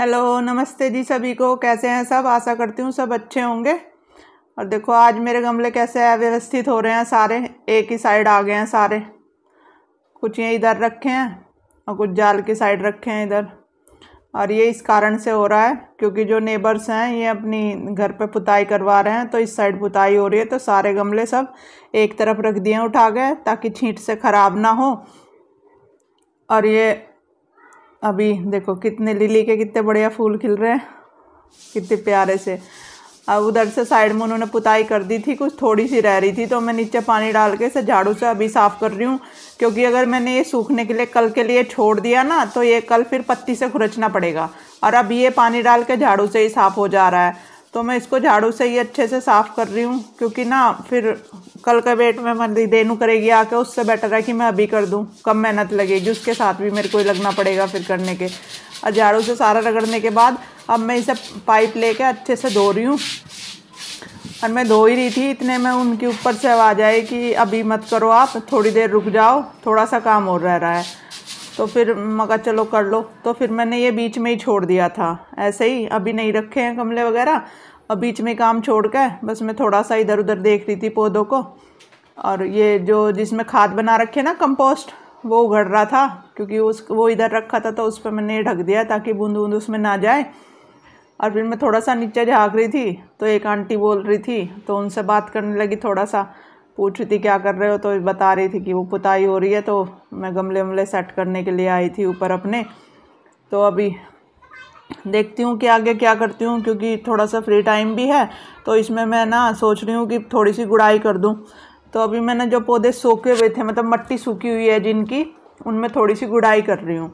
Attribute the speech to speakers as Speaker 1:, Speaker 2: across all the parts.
Speaker 1: hello नमस्ते जी सभी को कैसे हैं सब आशा करती हूँ सब अच्छे होंगे और देखो आज मेरे गमले कैसे अव्यवस्थित हो रहे हैं सारे एक ही साइड आ गए हैं सारे कुछ ये इधर रखे हैं और कुछ जाल की साइड रखे हैं इधर और ये इस कारण से हो रहा है क्योंकि जो नेबर्स हैं ये अपनी घर पे पुताई करवा रहे हैं तो इस साइड पुताई हो रही है तो सारे गमले सब एक तरफ रख दिए उठा गए ताकि छींट से ख़राब ना हो और ये अभी देखो कितने लिली के कितने बढ़िया फूल खिल रहे हैं कितने प्यारे से अब उधर से साइड में उन्होंने पुताई कर दी थी कुछ थोड़ी सी रह रही थी तो मैं नीचे पानी डाल के इसे झाड़ू से अभी साफ़ कर रही हूँ क्योंकि अगर मैंने ये सूखने के लिए कल के लिए छोड़ दिया ना तो ये कल फिर पत्ती से खुरचना पड़ेगा और अब ये पानी डाल के झाड़ू से ही साफ़ हो जा रहा है तो मैं इसको झाड़ू से ही अच्छे से साफ़ कर रही हूँ क्योंकि ना फिर कल का वेट में मन देनू करेगी आके उससे बेटर है कि मैं अभी कर दूँ कम मेहनत लगेगी उसके साथ भी मेरे को लगना पड़ेगा फिर करने के और झाड़ू से सारा रगड़ने के बाद अब मैं इसे पाइप लेके अच्छे से धो रही हूँ और मैं धो ही रही थी इतने में उनके ऊपर से आवाज़ आई कि अभी मत करो आप थोड़ी देर रुक जाओ थोड़ा सा काम और रह रहा है तो फिर मगर चलो कर लो तो फिर मैंने ये बीच में ही छोड़ दिया था ऐसे ही अभी नहीं रखे हैं गमले वगैरह और बीच में काम छोड़ कर बस मैं थोड़ा सा इधर उधर देख रही थी पौधों को और ये जो जिसमें खाद बना रखे ना कंपोस्ट वो उगड़ रहा था क्योंकि उस वो इधर रखा था तो उस पर मैंने ढक दिया ताकि बूंद बूंद उसमें ना जाए और फिर मैं थोड़ा सा नीचे झाँक रही थी तो एक आंटी बोल रही थी तो उनसे बात करने लगी थोड़ा सा पूछ रही थी क्या कर रहे हो तो बता रही थी कि वो पुताई हो रही है तो मैं गमले वमले सेट करने के लिए आई थी ऊपर अपने तो अभी देखती हूँ कि आगे क्या करती हूँ क्योंकि थोड़ा सा फ्री टाइम भी है तो इसमें मैं ना सोच रही हूँ कि थोड़ी सी गुड़ाई कर दूँ तो अभी मैंने जो पौधे सूखे हुए थे मतलब मट्टी सूखी हुई है जिनकी उनमें थोड़ी सी गुड़ाई कर रही हूँ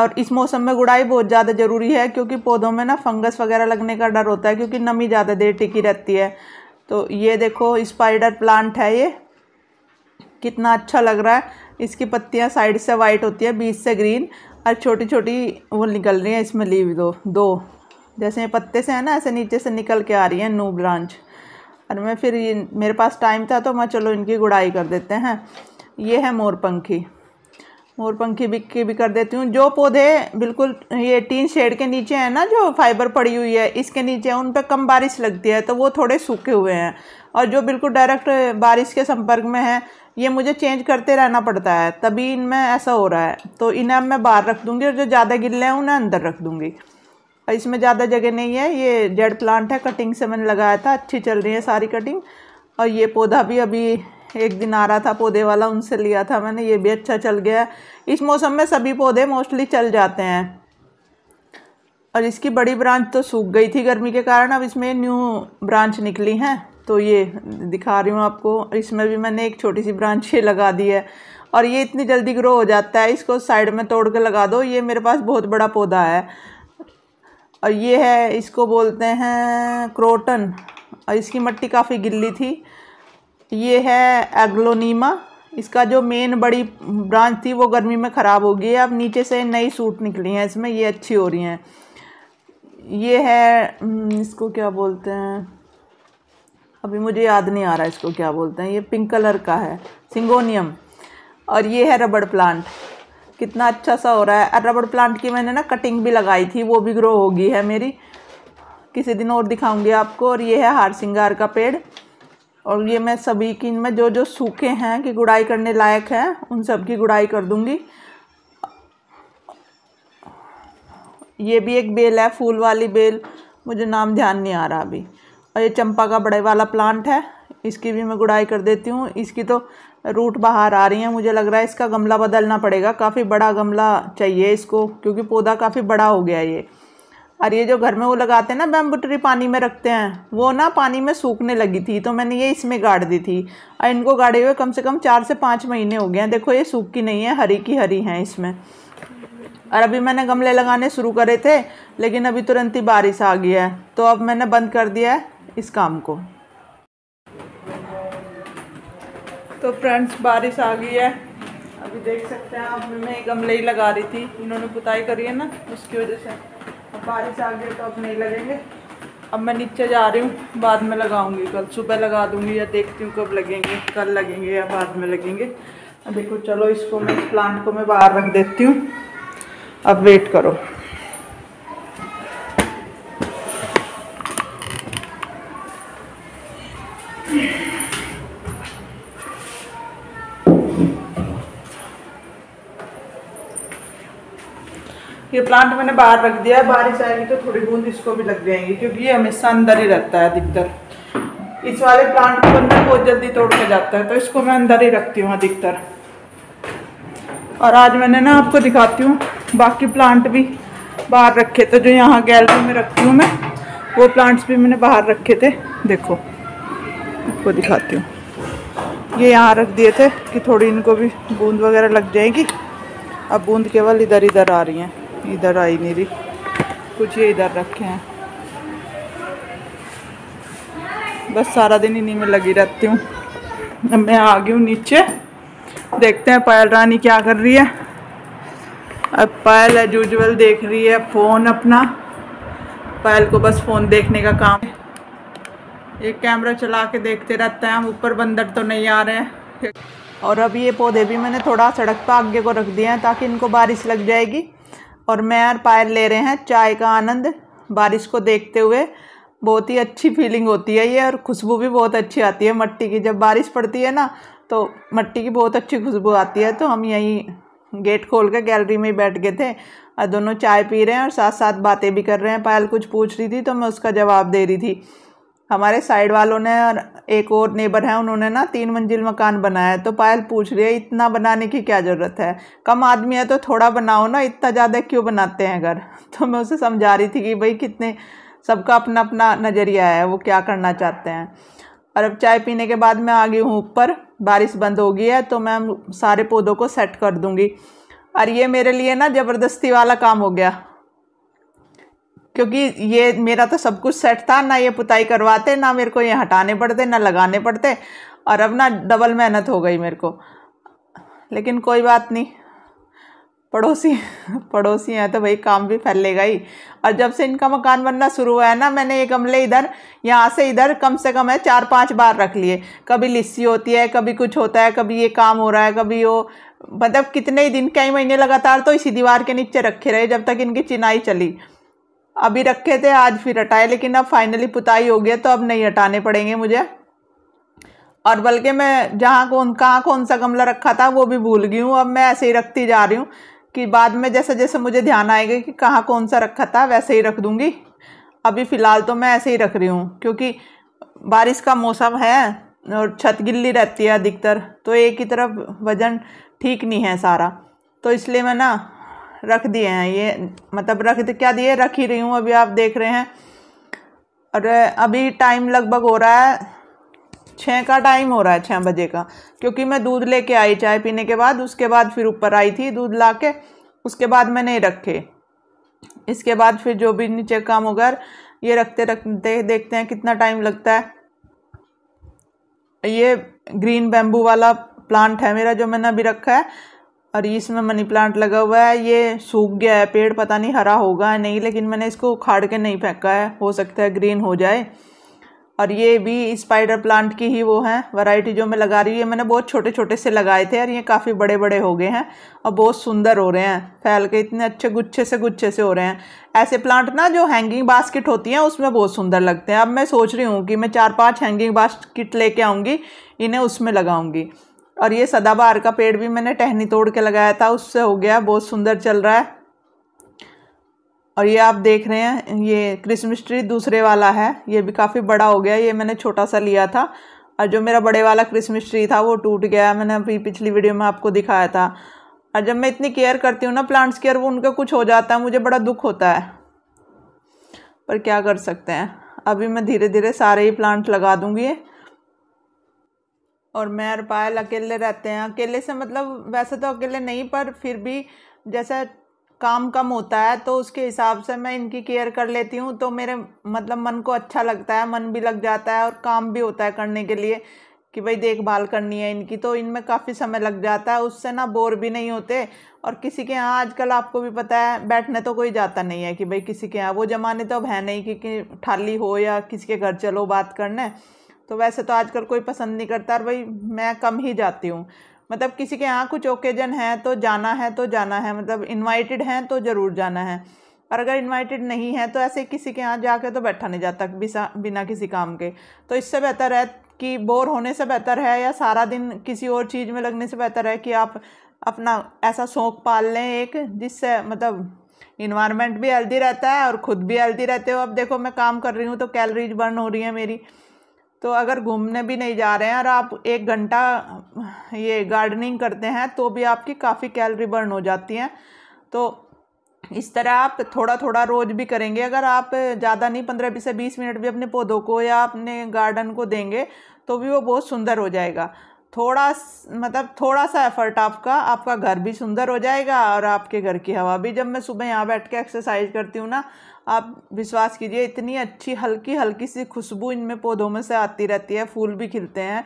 Speaker 1: और इस मौसम में गुड़ाई बहुत ज़्यादा ज़रूरी है क्योंकि पौधों में ना फंगस वगैरह लगने का डर होता है क्योंकि नमी ज़्यादा देर टिकी रहती है तो ये देखो स्पाइडर प्लांट है ये कितना अच्छा लग रहा है इसकी पत्तियाँ साइड से वाइट होती है बीच से ग्रीन और छोटी छोटी वो निकल रही हैं इसमें लीव दो दो जैसे ये पत्ते से है ना ऐसे नीचे से निकल के आ रही है न्यू ब्रांच और मैं फिर ये मेरे पास टाइम था तो मैं चलो इनकी गुड़ाई कर देते हैं ये है मोरपंखी मोरपंखी बिक की भी कर देती हूँ जो पौधे बिल्कुल ये टीन शेड के नीचे है ना जो फाइबर पड़ी हुई है इसके नीचे उन पर कम बारिश लगती है तो वो थोड़े सूखे हुए हैं और जो बिल्कुल डायरेक्ट बारिश के संपर्क में है ये मुझे चेंज करते रहना पड़ता है तभी इनमें ऐसा हो रहा है तो इन्हें अब मैं बाहर रख दूँगी और जो ज़्यादा गिल्ले हैं उन्हें अंदर रख दूँगी और इसमें ज़्यादा जगह नहीं है ये जेड प्लांट है कटिंग से मैंने लगाया था अच्छी चल रही है सारी कटिंग और ये पौधा भी अभी एक दिन आ रहा था पौधे वाला उनसे लिया था मैंने ये भी अच्छा चल गया इस मौसम में सभी पौधे मोस्टली चल जाते हैं और इसकी बड़ी ब्रांच तो सूख गई थी गर्मी के कारण अब इसमें न्यू ब्रांच निकली हैं तो ये दिखा रही हूँ आपको इसमें भी मैंने एक छोटी सी ब्रांच ये लगा दी है और ये इतनी जल्दी ग्रो हो जाता है इसको साइड में तोड़ के लगा दो ये मेरे पास बहुत बड़ा पौधा है और ये है इसको बोलते हैं क्रोटन और इसकी मट्टी काफ़ी गिल्ली थी ये है एग्लोनीमा इसका जो मेन बड़ी ब्रांच थी वो गर्मी में ख़राब हो गई है अब नीचे से नई सूट निकली हैं इसमें ये अच्छी हो रही हैं ये है हम्म, इसको क्या बोलते हैं अभी मुझे याद नहीं आ रहा इसको क्या बोलते हैं ये पिंक कलर का है सिंगोनियम और ये है रबड़ प्लांट कितना अच्छा सा हो रहा है रबड़ प्लांट की मैंने ना कटिंग भी लगाई थी वो भी ग्रो होगी है मेरी किसी दिन और दिखाऊंगी आपको और ये है हार सिंगार का पेड़ और ये मैं सभी की इनमें जो जो सूखे हैं कि गुड़ाई करने लायक है उन सब की गुड़ाई कर दूंगी ये भी एक बेल है फूल वाली बेल मुझे नाम ध्यान नहीं आ रहा अभी और ये चंपा का बड़े वाला प्लांट है इसकी भी मैं गुड़ाई कर देती हूँ इसकी तो रूट बाहर आ रही है मुझे लग रहा है इसका गमला बदलना पड़ेगा काफ़ी बड़ा गमला चाहिए इसको क्योंकि पौधा काफ़ी बड़ा हो गया ये और ये जो घर में वो लगाते हैं ना बैम्बू ट्री पानी में रखते हैं वो ना पानी में सूखने लगी थी तो मैंने ये इसमें गाड़ दी थी और इनको गाड़े हुए कम से कम चार से पाँच महीने हो गए हैं देखो ये सूख की नहीं है हरी की हरी हैं इसमें और अभी मैंने गमले लगाने शुरू करे थे लेकिन अभी तुरंत ही बारिश आ गई है तो अब मैंने बंद कर दिया है इस काम को तो फ्रेंड्स बारिश आ गई है अभी देख सकते हैं आप मैं गमले ही लगा रही थी इन्होंने पुताई करी है ना उसकी वजह से अब बारिश आ गई तो अब नहीं लगेंगे अब मैं नीचे जा रही हूँ बाद में लगाऊंगी कल सुबह लगा दूंगी या देखती हूँ कब लगेंगे कल लगेंगे या बाद में लगेंगे अब देखो चलो इसको मैं इस प्लांट को मैं बाहर रख देती हूँ अब वेट करो ये प्लांट मैंने बाहर रख दिया है बारिश आएगी तो थोड़ी बूंद इसको भी लग जाएंगी क्योंकि ये हमेशा अंदर ही रहता है अधिकतर इस वाले प्लांट को अंदर बहुत जल्दी तोड़ के जाता है तो इसको मैं अंदर ही रखती हूँ अधिकतर और आज मैंने ना आपको दिखाती हूँ बाकी प्लांट भी बाहर रखे थे जो यहाँ गैलरी में रखती हूँ मैं वो प्लांट्स भी मैंने बाहर रखे थे देखो आपको दिखाती हूँ ये यहाँ रख दिए थे कि थोड़ी इनको भी बूंद वगैरह लग जाएगी अब बूंद केवल इधर इधर आ रही हैं इधर आई मेरी कुछ ये इधर रखे हैं बस सारा दिन इन्हीं में लगी रहती हूँ मैं आ गई हूँ नीचे देखते हैं पायल रानी क्या कर रही है अब पायल एज यूजल देख रही है फ़ोन अपना पायल को बस फ़ोन देखने का काम है एक कैमरा चला के देखते रहते हैं हम ऊपर बंदर तो नहीं आ रहे हैं और अब ये पौधे भी मैंने थोड़ा सड़क पर आगे को रख दिया है ताकि इनको बारिश लग जाएगी और मैं और पायल ले रहे हैं चाय का आनंद बारिश को देखते हुए बहुत ही अच्छी फीलिंग होती है ये और खुशबू भी बहुत अच्छी आती है मट्टी की जब बारिश पड़ती है ना तो मट्टी की बहुत अच्छी खुशबू आती है तो हम यहीं गेट खोल कर गैलरी में ही बैठ गए थे और दोनों चाय पी रहे हैं और साथ साथ बातें भी कर रहे हैं पायल कुछ पूछ रही थी तो मैं उसका जवाब दे रही थी हमारे साइड वालों ने और एक और नेबर हैं उन्होंने ना तीन मंजिल मकान बनाया है तो पायल पूछ रही है इतना बनाने की क्या ज़रूरत है कम आदमी है तो थोड़ा बनाओ ना इतना ज़्यादा क्यों बनाते हैं घर तो मैं उसे समझा रही थी कि भाई कितने सबका अपना अपना नज़रिया है वो क्या करना चाहते हैं और अब चाय पीने के बाद मैं आ गई हूँ ऊपर बारिश बंद हो गई है तो मैं सारे पौधों को सेट कर दूँगी और ये मेरे लिए ना ज़बरदस्ती वाला काम हो गया क्योंकि ये मेरा तो सब कुछ सेट था ना ये पुताई करवाते ना मेरे को ये हटाने पड़ते ना लगाने पड़ते और अब ना डबल मेहनत हो गई मेरे को लेकिन कोई बात नहीं पड़ोसी पड़ोसी हैं तो भाई काम भी फैलेगा ही और जब से इनका मकान बनना शुरू हुआ है ना मैंने ये गमले इधर यहाँ से इधर कम से कम है चार पांच बार रख लिए कभी लिस्सी होती है कभी कुछ होता है कभी ये काम हो रहा है कभी वो मतलब कितने ही दिन कई महीने लगातार तो इसी दीवार के नीचे रखे रहे जब तक इनकी चिनाई चली अभी रखे थे आज फिर हटाए लेकिन अब फाइनली पुताई हो गया तो अब नहीं हटाने पड़ेंगे मुझे और बल्कि मैं जहाँ कौन कहाँ कौन सा गमला रखा था वो भी भूल गई हूँ अब मैं ऐसे ही रखती जा रही हूँ कि बाद में जैसे जैसे मुझे ध्यान आएगा कि कहाँ कौन सा रखा था वैसे ही रख दूँगी अभी फ़िलहाल तो मैं ऐसे ही रख रही हूँ क्योंकि बारिश का मौसम है और छत गिल्ली रहती है अधिकतर तो एक ही तरफ वज़न ठीक नहीं है सारा तो इसलिए मैं ना रख दिए हैं ये मतलब रख क्या दिए रख ही रही हूँ अभी आप देख रहे हैं और अभी टाइम लगभग हो रहा है छः का टाइम हो रहा है छः बजे का क्योंकि मैं दूध लेके आई चाय पीने के बाद उसके बाद फिर ऊपर आई थी दूध ला के उसके बाद मैंने रखे इसके बाद फिर जो भी नीचे काम हो गया ये रखते रखते देखते हैं कितना टाइम लगता है ये ग्रीन बैम्बू वाला प्लांट है मेरा जो मैंने अभी रखा है और इसमें मनी प्लांट लगा हुआ है ये सूख गया है पेड़ पता नहीं हरा होगा नहीं लेकिन मैंने इसको उखाड़ के नहीं फेंका है हो सकता है ग्रीन हो जाए और ये भी स्पाइडर प्लांट की ही वो है वैरायटी जो मैं लगा रही है मैंने बहुत छोटे छोटे से लगाए थे और ये काफ़ी बड़े बड़े हो गए हैं और बहुत सुंदर हो रहे हैं फैल के इतने अच्छे गुच्छे से गुच्छे से हो रहे हैं ऐसे प्लांट ना जो हैंगिंग बास्केट होती हैं उसमें बहुत सुंदर लगते हैं अब मैं सोच रही हूँ कि मैं चार पाँच हैंगिंग बास्किट लेके आऊँगी इन्हें उसमें लगाऊँगी और ये सदाबहार का पेड़ भी मैंने टहनी तोड़ के लगाया था उससे हो गया बहुत सुंदर चल रहा है और ये आप देख रहे हैं ये क्रिसमस ट्री दूसरे वाला है ये भी काफ़ी बड़ा हो गया ये मैंने छोटा सा लिया था और जो मेरा बड़े वाला क्रिसमस ट्री था वो टूट गया मैंने अभी पिछली वीडियो में आपको दिखाया था और जब मैं इतनी केयर करती हूँ ना प्लांट्स केयर वो उनका कुछ हो जाता है मुझे बड़ा दुख होता है पर क्या कर सकते हैं अभी मैं धीरे धीरे सारे ही प्लांट लगा दूँगी और मैं और पायल अकेले रहते हैं अकेले से मतलब वैसे तो अकेले नहीं पर फिर भी जैसा काम कम होता है तो उसके हिसाब से मैं इनकी केयर कर लेती हूँ तो मेरे मतलब मन को अच्छा लगता है मन भी लग जाता है और काम भी होता है करने के लिए कि भाई देखभाल करनी है इनकी तो इनमें काफ़ी समय लग जाता है उससे ना बोर भी नहीं होते और किसी के यहाँ आजकल आपको भी पता है बैठने तो कोई जाता नहीं है कि भाई किसी के यहाँ वो ज़माने तो अब है नहीं कि, कि ठाली हो या किसी के घर चलो बात करने तो वैसे तो आजकल कोई पसंद नहीं करता और भाई मैं कम ही जाती हूँ मतलब किसी के यहाँ कुछ ओकेजन है तो जाना है तो जाना है मतलब इनवाइटेड हैं तो ज़रूर जाना है और अगर इनवाइटेड नहीं है तो ऐसे किसी के यहाँ जाके तो बैठा नहीं जाता बिना किसी काम के तो इससे बेहतर है कि बोर होने से बेहतर है या सारा दिन किसी और चीज़ में लगने से बेहतर है कि आप अपना ऐसा शौक पाल लें एक जिससे मतलब इन्वायरमेंट भी हेल्दी रहता है और ख़ुद भी हेल्दी रहते हो अब देखो मैं काम कर रही हूँ तो कैलरीज बर्न हो रही है मेरी तो अगर घूमने भी नहीं जा रहे हैं और आप एक घंटा ये गार्डनिंग करते हैं तो भी आपकी काफ़ी कैलरी बर्न हो जाती हैं तो इस तरह आप थोड़ा थोड़ा रोज भी करेंगे अगर आप ज़्यादा नहीं पंद्रह बीस से बीस मिनट भी अपने पौधों को या अपने गार्डन को देंगे तो भी वो बहुत सुंदर हो जाएगा थोड़ा मतलब थोड़ा सा एफर्ट आपका आपका घर भी सुंदर हो जाएगा और आपके घर की हवा भी जब मैं सुबह यहाँ बैठ के एक्सरसाइज करती हूँ ना आप विश्वास कीजिए इतनी अच्छी हल्की हल्की सी खुशबू इनमें पौधों में से आती रहती है फूल भी खिलते हैं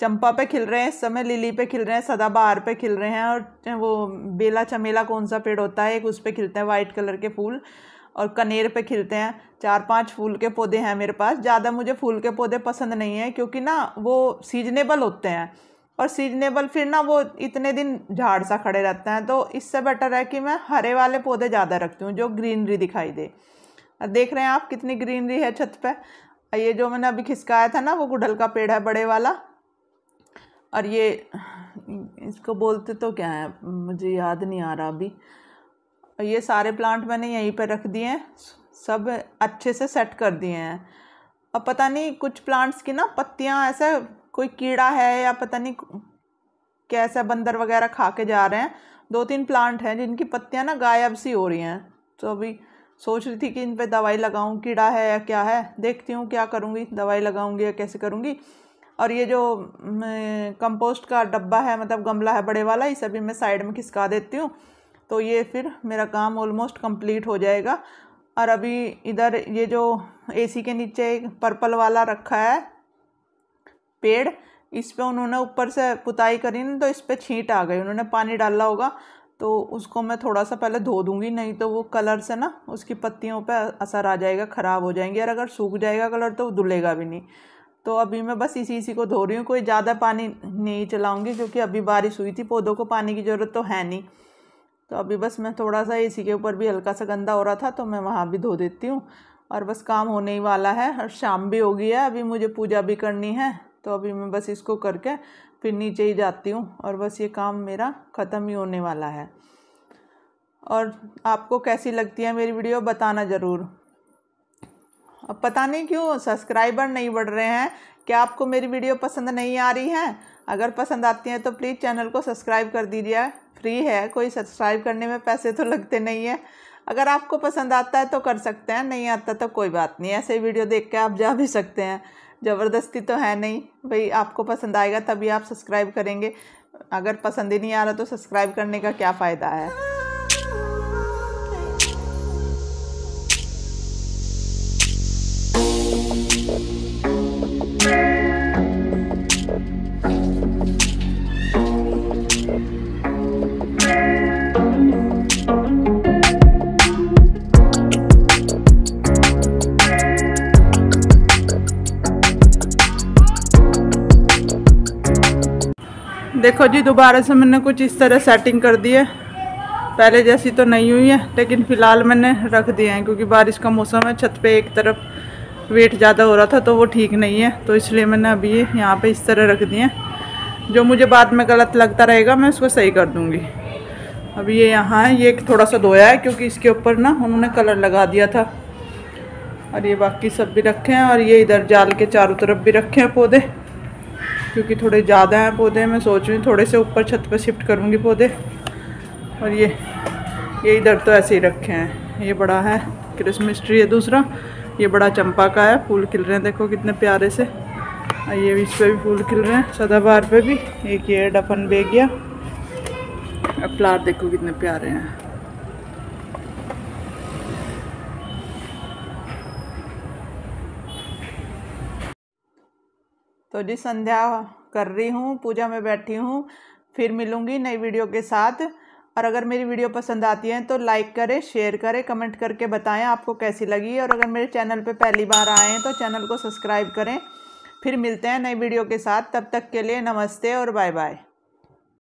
Speaker 1: चंपा पे खिल रहे हैं इस समय लिली पे खिल रहे हैं सदाबहार पे खिल रहे हैं और वो बेला चमेला कौन सा पेड़ होता है एक उस पर खिलते हैं वाइट कलर के फूल और कनेर पे खिलते हैं चार पांच फूल के पौधे हैं मेरे पास ज़्यादा मुझे फूल के पौधे पसंद नहीं है क्योंकि ना वो सीजनेबल होते हैं और सीजनेबल फिर ना वो इतने दिन झाड़ सा खड़े रहते हैं तो इससे बेटर है कि मैं हरे वाले पौधे ज़्यादा रखती हूँ जो ग्रीनरी दिखाई दे देख रहे हैं आप कितनी ग्रीनरी है छत पर ये जो मैंने अभी खिसकाया था ना वो गुडल का पेड़ है बड़े वाला और ये इसको बोलते तो क्या है मुझे याद नहीं आ रहा अभी ये सारे प्लांट मैंने यहीं पर रख दिए हैं सब अच्छे से सेट कर दिए हैं अब पता नहीं कुछ प्लांट्स की ना पत्तियाँ ऐसा कोई कीड़ा है या पता नहीं कैसा बंदर वगैरह खा के जा रहे हैं दो तीन प्लांट हैं जिनकी पत्तियाँ ना गायब सी हो रही हैं तो अभी सोच रही थी कि इन पर दवाई लगाऊँ कीड़ा है या क्या है देखती हूँ क्या करूँगी दवाई लगाऊँगी या कैसे करूँगी और ये जो कंपोस्ट का डब्बा है मतलब गमला है बड़े वाला इसे भी मैं साइड में खिसका देती हूँ तो ये फिर मेरा काम ऑलमोस्ट कंप्लीट हो जाएगा और अभी इधर ये जो एसी के नीचे एक पर्पल वाला रखा है पेड़ इस पर पे उन्होंने ऊपर से पुताई करी ना तो इस पर छींट आ गई उन्होंने पानी डाला होगा तो उसको मैं थोड़ा सा पहले धो दूंगी नहीं तो वो कलर से ना उसकी पत्तियों पे असर आ जाएगा ख़राब हो जाएंगे और अगर सूख जाएगा कलर तो धुलेगा भी नहीं तो अभी मैं बस इसी इसी को धो रही हूँ कोई ज़्यादा पानी नहीं चलाऊँगी क्योंकि अभी बारिश हुई थी पौधों को पानी की ज़रूरत तो है नहीं तो अभी बस मैं थोड़ा सा इसी के ऊपर भी हल्का सा गंदा हो रहा था तो मैं वहाँ भी धो देती हूँ और बस काम होने ही वाला है और शाम भी हो गई है अभी मुझे पूजा भी करनी है तो अभी मैं बस इसको करके फिर नीचे ही जाती हूँ और बस ये काम मेरा ख़त्म ही होने वाला है और आपको कैसी लगती है मेरी वीडियो बताना ज़रूर अब पता नहीं क्यों सब्सक्राइबर नहीं बढ़ रहे हैं क्या आपको मेरी वीडियो पसंद नहीं आ रही है अगर पसंद आती है तो प्लीज़ चैनल को सब्सक्राइब कर दीजिए फ्री है कोई सब्सक्राइब करने में पैसे तो लगते नहीं है अगर आपको पसंद आता है तो कर सकते हैं नहीं आता तो कोई बात नहीं ऐसे वीडियो देख के आप जा भी सकते हैं ज़बरदस्ती तो है नहीं भाई आपको पसंद आएगा तभी आप सब्सक्राइब करेंगे अगर पसंद ही नहीं आ रहा तो सब्सक्राइब करने का क्या फ़ायदा है देखो जी दोबारा से मैंने कुछ इस तरह सेटिंग कर दी है पहले जैसी तो नहीं हुई है लेकिन फ़िलहाल मैंने रख दिए हैं क्योंकि बारिश का मौसम है छत पे एक तरफ वेट ज़्यादा हो रहा था तो वो ठीक नहीं है तो इसलिए मैंने अभी ये यहाँ पे इस तरह रख दिए हैं जो मुझे बाद में गलत लगता रहेगा मैं उसको सही कर दूँगी अब ये यहाँ है ये एक थोड़ा सा धोया है क्योंकि इसके ऊपर ना उन्होंने कलर लगा दिया था और ये बाकी सब भी रखे हैं और ये इधर जाल के चारों तरफ भी रखे हैं पौधे क्योंकि थोड़े ज़्यादा हैं पौधे मैं सोच रही थोड़े से ऊपर छत पर शिफ्ट करूँगी पौधे और ये ये इधर तो ऐसे ही रखे हैं ये बड़ा है क्रिसमस ट्री है दूसरा ये बड़ा चंपा का है फूल खिल रहे हैं देखो कितने प्यारे से ये इस पर भी फूल खिल रहे हैं सदाबहार पे भी एक ये डफन बेगिया अब फ्लार देखो कितने प्यारे हैं तो जी संध्या कर रही हूँ पूजा में बैठी हूँ फिर मिलूँगी नई वीडियो के साथ और अगर मेरी वीडियो पसंद आती है तो लाइक करें शेयर करें कमेंट करके बताएं आपको कैसी लगी और अगर मेरे चैनल पे पहली बार आए हैं तो चैनल को सब्सक्राइब करें फिर मिलते हैं नई वीडियो के साथ तब तक के लिए नमस्ते और बाय बाय